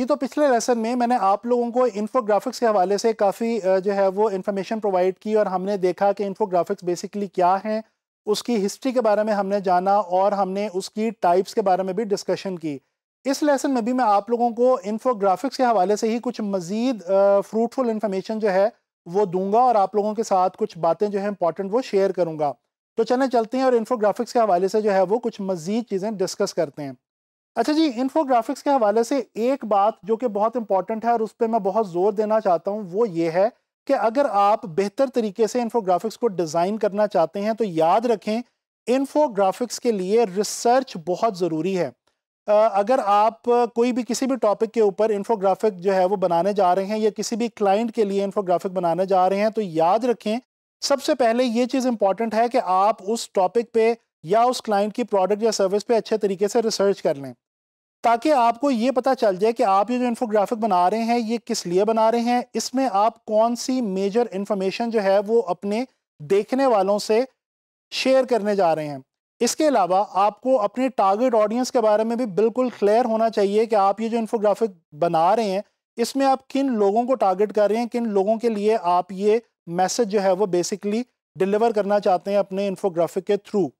जी तो पिछले लेसन में मैंने आप लोगों को इन्फोग्राफिक्स के हवाले से काफ़ी जो है वो इन्फॉर्मेशन प्रोवाइड की और हमने देखा कि इन्फोग्राफिक्स बेसिकली क्या हैं उसकी हिस्ट्री के बारे में हमने जाना और हमने उसकी टाइप्स के बारे में भी डिस्कशन की इस लेसन में भी मैं आप लोगों को इन्फोग्राफिक्स के हवाले से ही कुछ मज़ीद फ्रूटफुल इन्फॉर्मेशन जो है वो दूंगा और आप लोगों के साथ कुछ बातें जो है इंपॉर्टेंट वो शेयर करूँगा तो चलें चलते हैं और इन्फोग्राफिक्स के हवाले से जो है वो कुछ मज़ीद चीज़ें डिस्कस करते हैं अच्छा जी इन्फोग्राफिक्स के हवाले से एक बात जो कि बहुत इंपॉर्टेंट है और उस पर मैं बहुत ज़ोर देना चाहता हूँ वो ये है कि अगर आप बेहतर तरीके से इन्फोग्राफिक्स को डिज़ाइन करना चाहते हैं तो याद रखें इन्फोग्राफिक्स के लिए रिसर्च बहुत ज़रूरी है अगर आप कोई भी किसी भी टॉपिक के ऊपर इन्फोग्राफिक जो है वो बनाने जा रहे हैं या किसी भी क्लाइंट के लिए इन्फोग्राफिक बनाने जा रहे हैं तो याद रखें सबसे पहले ये चीज़ इंपॉर्टेंट है कि आप उस टॉपिक पे या उस क्लाइंट की प्रोडक्ट या सर्विस पे अच्छे तरीके से रिसर्च कर लें ताकि आपको ये पता चल जाए कि आप ये जो इन्फोग्राफिक बना रहे हैं ये किस लिए बना रहे हैं इसमें आप कौन सी मेजर इन्फॉर्मेशन जो है वो अपने देखने वालों से शेयर करने जा रहे हैं इसके अलावा आपको अपने टारगेट ऑडियंस के बारे में भी बिल्कुल क्लियर होना चाहिए कि आप ये जो इन्फोग्राफिक बना रहे हैं इसमें आप किन लोगों को टारगेट कर रहे हैं किन लोगों के लिए आप ये मैसेज जो है वो बेसिकली डिलीवर करना चाहते हैं अपने इन्फोग्राफिक के थ्रू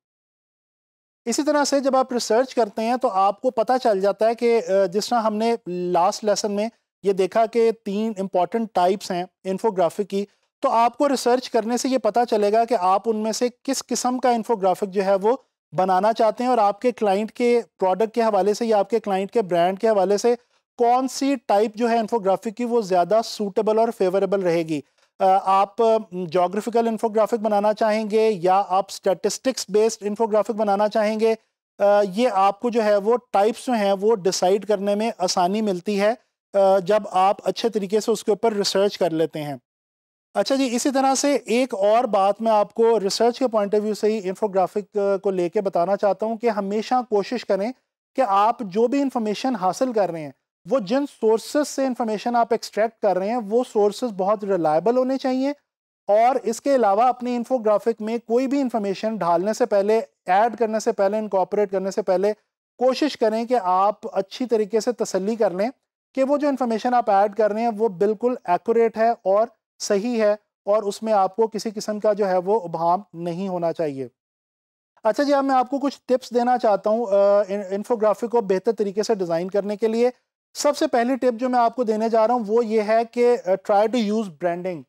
इसी तरह से जब आप रिसर्च करते हैं तो आपको पता चल जाता है कि जिस तरह हमने लास्ट लेसन में ये देखा कि तीन इम्पॉर्टेंट टाइप्स हैं इन्फोग्राफिक की तो आपको रिसर्च करने से ये पता चलेगा कि आप उनमें से किस किस्म का इन्फोग्राफिक जो है वो बनाना चाहते हैं और आपके क्लाइंट के प्रोडक्ट के हवाले से या आपके क्लाइंट के ब्रांड के हवाले से कौन सी टाइप जो है इन्फोग्राफिक की वो ज़्यादा सूटेबल और फेवरेबल रहेगी आप जोग्राफिकल इन्फोग्राफिक बनाना चाहेंगे या आप स्टेटिस्टिक्स बेस्ड इन्फोग्राफिक बनाना चाहेंगे ये आपको जो है वो टाइप्स जो हैं वो डिसाइड करने में आसानी मिलती है जब आप अच्छे तरीके से उसके ऊपर रिसर्च कर लेते हैं अच्छा जी इसी तरह से एक और बात मैं आपको रिसर्च के पॉइंट ऑफ व्यू से ही इन्फोग्राफिक को लेके बताना चाहता हूँ कि हमेशा कोशिश करें कि आप जो भी इंफॉर्मेशन हासिल कर रहे हैं वो जिन सोर्सेज से इंफॉर्मेशन आप एक्सट्रैक्ट कर रहे हैं वो सोर्सेज बहुत रिलायबल होने चाहिए और इसके अलावा अपनी इन्फोग्राफिक में कोई भी इंफॉर्मेशन ढालने से पहले ऐड करने से पहले इनकॉपरेट करने से पहले कोशिश करें कि आप अच्छी तरीके से तसली कर लें कि वो जो इन्फॉर्मेशन आप ऐड कर रहे हैं वो बिल्कुल एक्यूरेट है और सही है और उसमें आपको किसी किस्म का जो है वो उभाम नहीं होना चाहिए अच्छा जी अब मैं आपको कुछ टिप्स देना चाहता हूँ इन्फोग्राफिक को बेहतर तरीके से डिज़ाइन करने के लिए सबसे पहली टिप जो मैं आपको देने जा रहा हूँ वो ये है कि ट्राई टू यूज़ ब्रांडिंग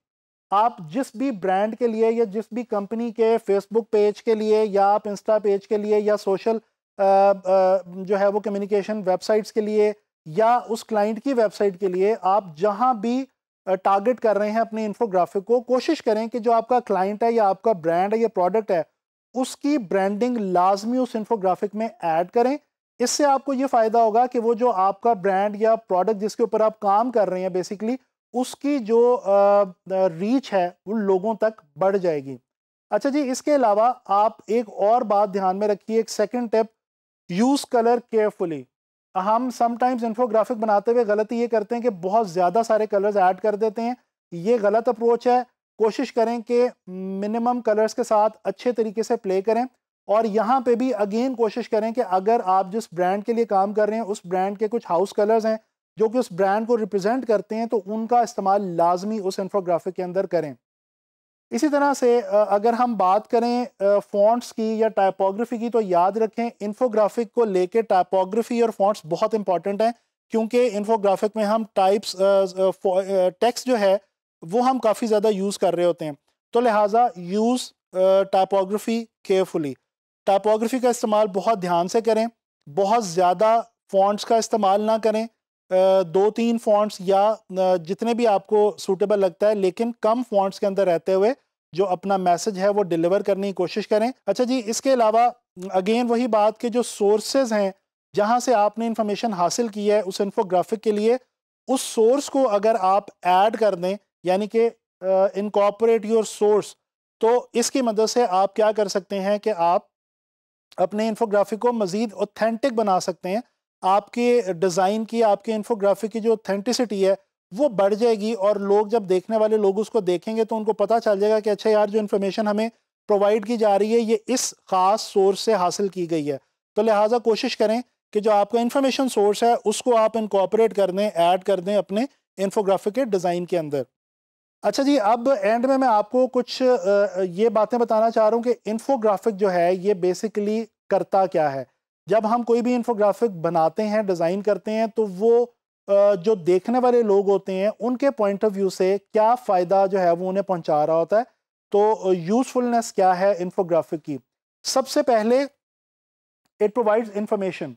आप जिस भी ब्रांड के लिए या जिस भी कंपनी के फेसबुक पेज के लिए या आप इंस्टा पेज के लिए या सोशल जो है वो कम्युनिकेशन वेबसाइट्स के लिए या उस क्लाइंट की वेबसाइट के लिए आप जहाँ भी टारगेट कर रहे हैं अपने इन्फोग्राफिक को कोशिश करें कि जो आपका क्लाइंट है या आपका ब्रांड है या प्रोडक्ट है उसकी ब्रांडिंग लाजमी उस इन्फोग्राफिक में ऐड करें इससे आपको ये फ़ायदा होगा कि वो जो आपका ब्रांड या प्रोडक्ट जिसके ऊपर आप काम कर रहे हैं बेसिकली उसकी जो रीच है वो लोगों तक बढ़ जाएगी अच्छा जी इसके अलावा आप एक और बात ध्यान में रखिए एक second tip use colour carefully हम समटाइम्स इन्फोग्राफिक बनाते हुए गलती ये करते हैं कि बहुत ज़्यादा सारे कलर्स ऐड कर देते हैं ये गलत अप्रोच है कोशिश करें कि मिनिमम कलर्स के साथ अच्छे तरीके से प्ले करें और यहाँ पे भी अगेन कोशिश करें कि अगर आप जिस ब्रांड के लिए काम कर रहे हैं उस ब्रांड के कुछ हाउस कलर्स हैं जो कि उस ब्रांड को रिप्रेजेंट करते हैं तो उनका इस्तेमाल लाजमी उस इन्फोग्राफिक के अंदर करें इसी तरह से अगर हम बात करें फॉन्ट्स की या टाइपोग्राफी की तो याद रखें इन्फोग्राफिक को लेकर टाइपोग्राफी और फॉन्ट्स बहुत इंपॉर्टेंट हैं क्योंकि इन्फोग्राफिक में हम टाइप्स टेक्स्ट जो है वो हम काफ़ी ज़्यादा यूज़ कर रहे होते हैं तो लिहाजा यूज़ टाइपोग्राफी केयरफुली टाइपोग्राफी का इस्तेमाल बहुत ध्यान से करें बहुत ज़्यादा फॉन्ट्स का इस्तेमाल ना करें दो तीन फॉन्ट्स या जितने भी आपको सूटेबल लगता है लेकिन कम फॉन्ट्स के अंदर रहते हुए जो अपना मैसेज है वो डिलीवर करने की कोशिश करें अच्छा जी इसके अलावा अगेन वही बात कि जो सोर्सेज हैं जहाँ से आपने इन्फॉर्मेशन हासिल की है उस इन्फोग्राफिक के लिए उस सोर्स को अगर आप ऐड कर दें यानी कि इनकॉपरेट योर सोर्स तो इसकी मदद से आप क्या कर सकते हैं कि आप अपने इन्फोग्राफिक को मज़ीद ऑथेंटिक बना सकते हैं आपके डिज़ाइन की आपके इन्फोग्राफिक की जो ऑथेंटिसिटी है वो बढ़ जाएगी और लोग जब देखने वाले लोग उसको देखेंगे तो उनको पता चल जाएगा कि अच्छा यार जो इन्फॉर्मेशन हमें प्रोवाइड की जा रही है ये इस ख़ास सोर्स से हासिल की गई है तो लिहाजा कोशिश करें कि जो आपका इन्फॉर्मेशन सोर्स है उसको आप इनकॉपरेट कर दें ऐड कर दें अपने इन्फोग्राफिक के डिज़ाइन के अंदर अच्छा जी अब एंड में मैं आपको कुछ ये बातें बताना चाह रहा हूँ कि इन्फोग्राफिक जो है ये बेसिकली करता क्या है जब हम कोई भी इन्फोग्राफिक बनाते हैं डिज़ाइन करते हैं तो वो जो देखने वाले लोग होते हैं उनके पॉइंट ऑफ व्यू से क्या फ़ायदा जो है वो उन्हें पहुंचा रहा होता है तो यूज़फुलनेस क्या है इन्फोग्राफिक की सबसे पहले इट प्रोवाइड्स इंफॉर्मेशन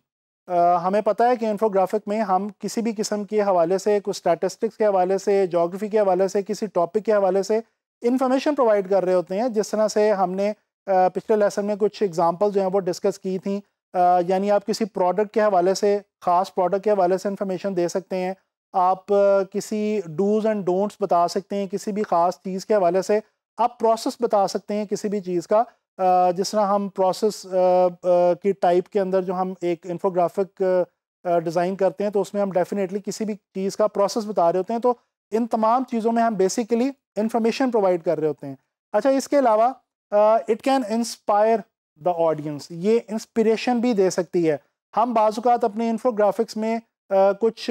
हमें पता है कि इन्फोग्राफिक में हम किसी भी किस्म के हवाले से कुछ स्टैटिस्टिक्स के हवाले से जोग्राफी के हवाले से किसी टॉपिक के हवाले से इन्फॉर्मेशन प्रोवाइड कर रहे होते हैं जिस तरह से हमने पिछले लेसन में कुछ एग्जाम्पल जो हैं वो डिस्कस की थी यानी आप किसी प्रोडक्ट के हवाले से ख़ास प्रोडक्ट के हवाले से इन्फॉर्मेशन दे सकते हैं आप किसी डूज़ एंड डोंट्स बता सकते हैं किसी भी ख़ास चीज़ के हवाले से आप प्रोसेस बता सकते हैं किसी भी चीज़ का जिस तरह हम प्रोसेस की टाइप के अंदर जो हम एक इन्फोग्राफिक डिज़ाइन करते हैं तो उसमें हम डेफिनेटली किसी भी चीज़ का प्रोसेस बता रहे होते हैं तो इन तमाम चीज़ों में हम बेसिकली इंफॉर्मेशन प्रोवाइड कर रहे होते हैं अच्छा इसके अलावा it can inspire the audience ये इंस्पिरेशन भी दे सकती है हम बाजुकात अपने इन्फोग्राफिक्स में uh, कुछ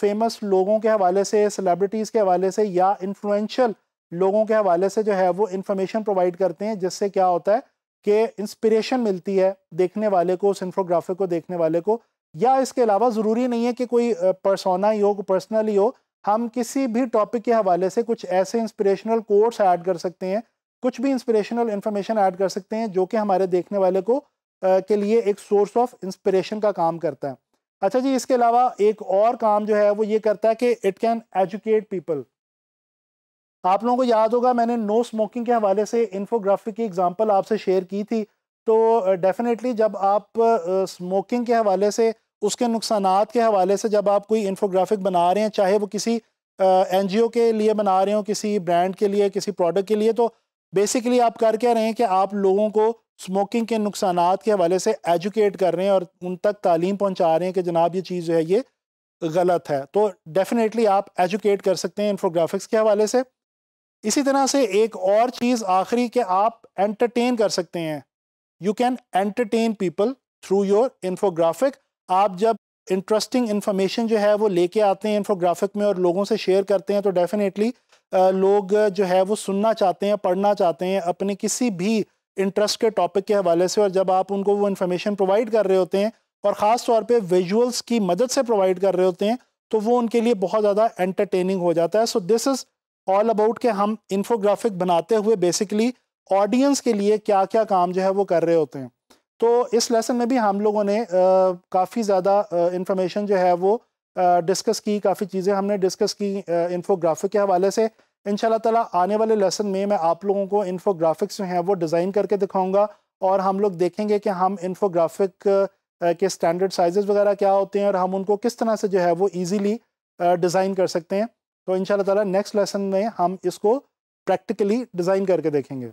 फेमस लोगों के हवाले से सेलिब्रिटीज़ के हवाले से या इन्फ्लुएंशियल लोगों के हवाले से जो है वो इन्फॉर्मेशन प्रोवाइड करते हैं जिससे क्या होता है कि इंस्पिरेशन मिलती है देखने वाले को उस इन्फोग्राफिक को देखने वाले को या इसके अलावा ज़रूरी नहीं है कि कोई पर्सोना ही हो पर्सनली हो हम किसी भी टॉपिक के हवाले से कुछ ऐसे इंस्पिरेशनल कोर्स ऐड कर सकते हैं कुछ भी इंस्पिरेशनल इन्फॉर्मेशन ऐड कर सकते हैं जो कि हमारे देखने वाले को आ, के लिए एक सोर्स ऑफ इंस्पिरेशन का काम करता है अच्छा जी इसके अलावा एक और काम जो है वो ये करता है कि इट कैन एजुकेट पीपल आप लोगों को याद होगा मैंने नो स्मोकिंग के हवाले से इन्फोग्राफिक की एग्जांपल आपसे शेयर की थी तो डेफिनेटली जब आप स्मोकिंग के हवाले से उसके नुकसान के हवाले से जब आप कोई इन्फोग्राफिक बना रहे हैं चाहे वो किसी एन के लिए बना रहे हो किसी ब्रांड के लिए किसी प्रोडक्ट के लिए तो बेसिकली आप कर क्या रहे हैं कि आप लोगों को स्मोकिंग के नुकसान के हवाले से एजुकेट कर रहे हैं और उन तक तालीम पहुँचा रहे हैं कि जनाब ये चीज़ जो है ये गलत है तो डेफ़िनेटली आप एजुकेट कर सकते हैं इन्फोग्राफिक्स के हवाले से इसी तरह से एक और चीज़ आखिरी के आप एंटरटेन कर सकते हैं you can entertain people through your infographic आप जब इंटरेस्टिंग इन्फॉर्मेशन जो है वो लेके आते हैं इन्फोग्राफिक में और लोगों से शेयर करते हैं तो डेफिनेटली लोग जो है वो सुनना चाहते हैं पढ़ना चाहते हैं अपने किसी भी इंटरेस्ट के टॉपिक के हवाले से और जब आप उनको वो इन्फॉर्मेशन प्रोवाइड कर रहे होते हैं और ख़ास तौर पे विजुअल्स की मदद से प्रोवाइड कर रहे होते हैं तो वो उनके लिए बहुत ज़्यादा एंटरटेनिंग हो जाता है so this is all about के हम इन्फोग्राफिक बनाते हुए बेसिकली ऑडियंस के लिए क्या क्या काम जो है वो कर रहे होते हैं तो इस लेसन में भी हम लोगों ने काफ़ी ज़्यादा इंफॉर्मेशन जो है वो डिस्कस की काफ़ी चीज़ें हमने डिस्कस की इन्फोग्राफिक के हवाले से इन ताला आने वाले लेसन में मैं आप लोगों को इन्फोग्राफिक्स जो हैं वो डिज़ाइन करके दिखाऊंगा और हम लोग देखेंगे कि हम इन्फोग्राफिक के स्टैंडर्ड साइज़ वगैरह क्या होते हैं और हम उनको किस तरह से जो है वो ईज़िली डिज़ाइन कर सकते हैं तो इन ताला नेक्स्ट लेसन में हम इसको प्रैक्टिकली डिज़ाइन करके देखेंगे